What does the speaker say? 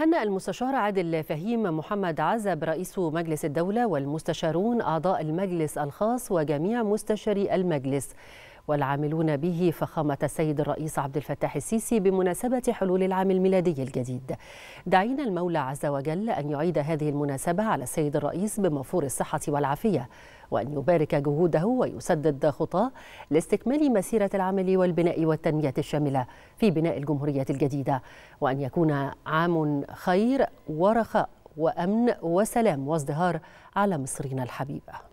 هنأ المستشار عادل فهيم محمد عزب رئيس مجلس الدولة والمستشارون أعضاء المجلس الخاص وجميع مستشاري المجلس والعاملون به فخامة السيد الرئيس عبد الفتاح السيسي بمناسبة حلول العام الميلادي الجديد دعينا المولى عز وجل أن يعيد هذه المناسبة على السيد الرئيس بمفور الصحة والعافية وأن يبارك جهوده ويسدد خطاه لاستكمال مسيرة العمل والبناء والتنمية الشاملة في بناء الجمهورية الجديدة وأن يكون عام خير ورخاء وأمن وسلام وازدهار على مصرنا الحبيبة